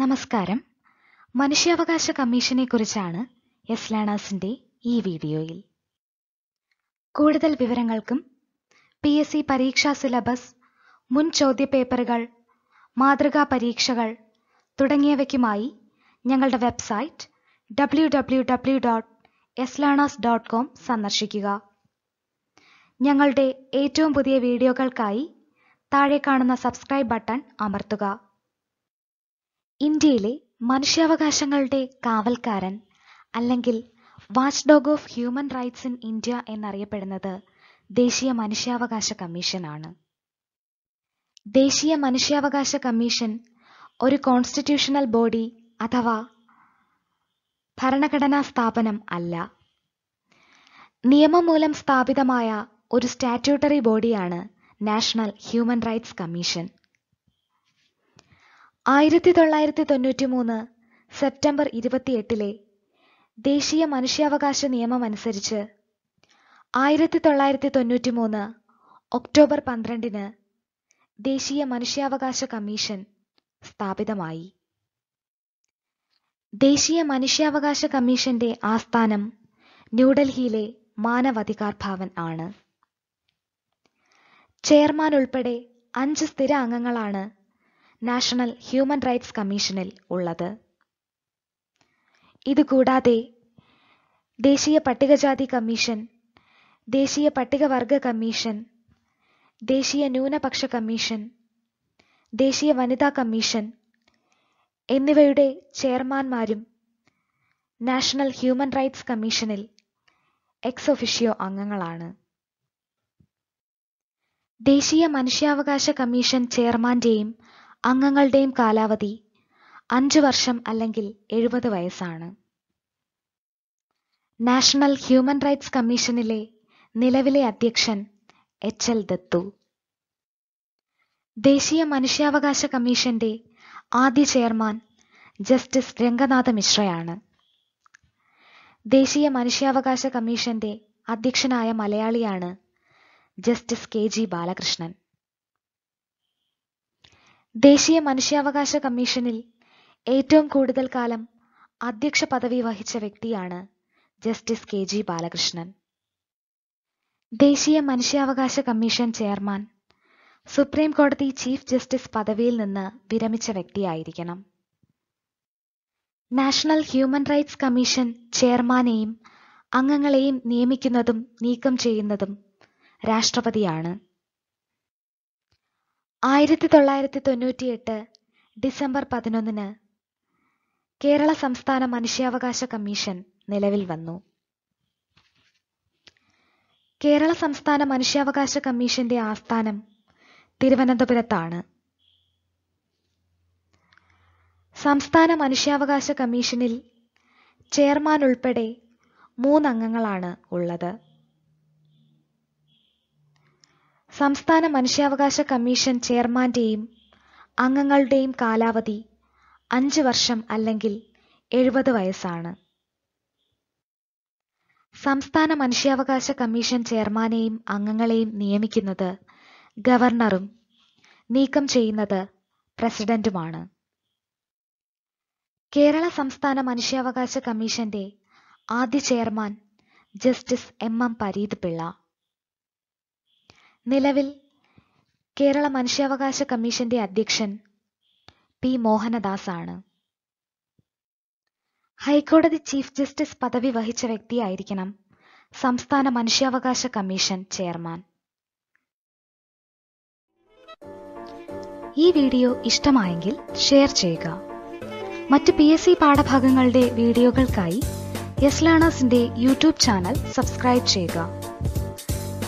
നമസ്കാരം മനുഷ്യാവകാശ കമ്മീഷനെ കുറിച്ചാണ് എസ് ലാണാസിന്റെ ഈ വീഡിയോയിൽ കൂടുതൽ വിവരങ്ങൾക്കും പി എസ് സി പരീക്ഷാ സിലബസ് മുൻ ചോദ്യപേപ്പറുകൾ മാതൃകാ പരീക്ഷകൾ തുടങ്ങിയവയ്ക്കുമായി ഞങ്ങളുടെ website W W W dot S learners dot com സന്ദർശിക്കുക ഞങ്ങളുടെ ഏറ്റവും പുതിയ വീഡിയോകൾക്കായി താഴെ കാണുന്ന സബ്സ്ക്രൈബ് ബട്ടൺ അമർത്തുക ഇന്ത്യയിലെ മനുഷ്യാവകാശങ്ങളുടെ കാവൽക്കാരൻ അല്ലെങ്കിൽ watchdog of human rights in India എന്നറിയപ്പെടുന്നത് ദേശീയ മനുഷ്യാവകാശ കമ്മീഷനാണ് ദേശീയ മനുഷ്യാവകാശ കമ്മീഷൻ ഒരു കോൺസ്റ്റിറ്റ്യൂഷണൽ ബോഡി അഥവാ ഭരണഘടനാ സ്ഥാപനം അല്ല നിയമം മൂലം സ്ഥാപിതമായ ഒരു സ്റ്റാറ്റ്യൂട്ടറി ബോഡിയാണ് നാഷണൽ ഹ്യൂമൻ റൈറ്റ്സ് കമ്മീഷൻ ആയിരത്തി തൊള്ളായിരത്തി തൊണ്ണൂറ്റി മൂന്ന് സെപ്റ്റംബർ ഇരുപത്തിയെട്ടിലെ ദേശീയ മനുഷ്യാവകാശ നിയമം അനുസരിച്ച് ആയിരത്തി തൊള്ളായിരത്തി തൊണ്ണൂറ്റി മൂന്ന് ഒക്ടോബർ പന്ത്രണ്ടിന് ദേശീയ മനുഷ്യാവകാശ കമ്മീഷൻ സ്ഥാപിതമായി ദേശീയ മനുഷ്യാവകാശ കമ്മീഷന്റെ ആസ്ഥാനം ന്യൂഡൽഹിയിലെ മാനവാധികാർ ഭവൻ ആണ് ചെയർമാൻ ഉൾപ്പെടെ അഞ്ച് സ്ഥിര അംഗങ്ങളാണ് നാഷണൽ ഹ്യൂമൻ റൈറ്റ്സ് കമ്മീഷനിൽ ഉള്ളത് ഇതുകൂടാതെ ദേശീയ പട്ടികജാതി കമ്മീഷൻ ദേശീയ പട്ടികവർഗ കമ്മീഷൻ ദേശീയ ന്യൂനപക്ഷ കമ്മീഷൻ ദേശീയ വനിതാ കമ്മീഷൻ എന്നിവയുടെ ചെയർമാൻമാരും നാഷണൽ ഹ്യൂമൻ റൈറ്റ്സ് കമ്മീഷനിൽ എക്സ് ഒഫിഷ്യോ അംഗങ്ങളാണ് ദേശീയ മനുഷ്യാവകാശ കമ്മീഷൻ ചെയർമാന്റെയും അംഗങ്ങളുടെയും കാലാവധി അഞ്ച് വർഷം അല്ലെങ്കിൽ എഴുപത് വയസ്സാണ് നാഷണൽ ഹ്യൂമൻ റൈറ്റ്സ് കമ്മീഷനിലെ നിലവിലെ അധ്യക്ഷൻ എച്ച് എൽ ദത്തു ദേശീയ മനുഷ്യാവകാശ കമ്മീഷന്റെ ആദ്യ ചെയർമാൻ ജസ്റ്റിസ് രംഗനാഥ മിശ്രയാണ് ദേശീയ മനുഷ്യാവകാശ കമ്മീഷന്റെ അധ്യക്ഷനായ മലയാളിയാണ് ജസ്റ്റിസ് കെ ജി ബാലകൃഷ്ണൻ ദേശീയ മനുഷ്യാവകാശ കമ്മീഷനിൽ ഏറ്റവും കൂടുതൽ കാലം അധ്യക്ഷ പദവി വഹിച്ച വ്യക്തിയാണ് ജസ്റ്റിസ് കെ ജി ബാലകൃഷ്ണൻ ദേശീയ മനുഷ്യാവകാശ കമ്മീഷൻ ചെയർമാൻ സുപ്രീം കോടതി ചീഫ് ജസ്റ്റിസ് പദവിയിൽ നിന്ന് വിരമിച്ച വ്യക്തിയായിരിക്കണം നാഷണൽ ഹ്യൂമൻ റൈറ്റ്സ് കമ്മീഷൻ ചെയർമാനെയും അംഗങ്ങളെയും നിയമിക്കുന്നതും നീക്കം ചെയ്യുന്നതും രാഷ്ട്രപതിയാണ് ആയിരത്തി തൊള്ളായിരത്തി തൊണ്ണൂറ്റിയെട്ട് ഡിസംബർ പതിനൊന്നിന് കേരള സംസ്ഥാന മനുഷ്യാവകാശ കമ്മീഷൻ നിലവിൽ വന്നു കേരള സംസ്ഥാന മനുഷ്യാവകാശ കമ്മീഷന്റെ ആസ്ഥാനം തിരുവനന്തപുരത്താണ് സംസ്ഥാന മനുഷ്യാവകാശ കമ്മീഷനിൽ ചെയർമാൻ ഉൾപ്പെടെ മൂന്നംഗങ്ങളാണ് ഉള്ളത് സംസ്ഥാന മനുഷ്യാവകാശ കമ്മീഷൻ ചെയർമാന്റെയും അംഗങ്ങളുടെയും കാലാവധി അഞ്ച് വർഷം അല്ലെങ്കിൽ എഴുപത് വയസ്സാണ് സംസ്ഥാന മനുഷ്യാവകാശ കമ്മീഷൻ ചെയർമാനെയും അംഗങ്ങളെയും നിയമിക്കുന്നത് ഗവർണറും നീക്കം ചെയ്യുന്നത് പ്രസിഡന്റുമാണ് കേരള സംസ്ഥാന മനുഷ്യാവകാശ കമ്മീഷന്റെ ആദ്യ chairman justice M M Pareeth Pillai നിലവിൽ കേരള മനുഷ്യാവകാശ കമ്മീഷന്റെ അധ്യക്ഷൻ പി മോഹനദാസാണ് ഹൈക്കോടതി ചീഫ് ജസ്റ്റിസ് പദവി വഹിച്ച വ്യക്തിയായിരിക്കണം സംസ്ഥാന മനുഷ്യാവകാശ കമ്മീഷൻ ചെയർമാൻ ഈ വീഡിയോ ഇഷ്ടമായെങ്കിൽ ഷെയർ ചെയ്യുക മറ്റ് പി എസ് സി പാഠഭാഗങ്ങളുടെ വീഡിയോകൾക്കായി യെസ് ലേണേഴ്സിന്റെ യൂട്യൂബ് ചാനൽ സബ്സ്ക്രൈബ് ചെയ്യുക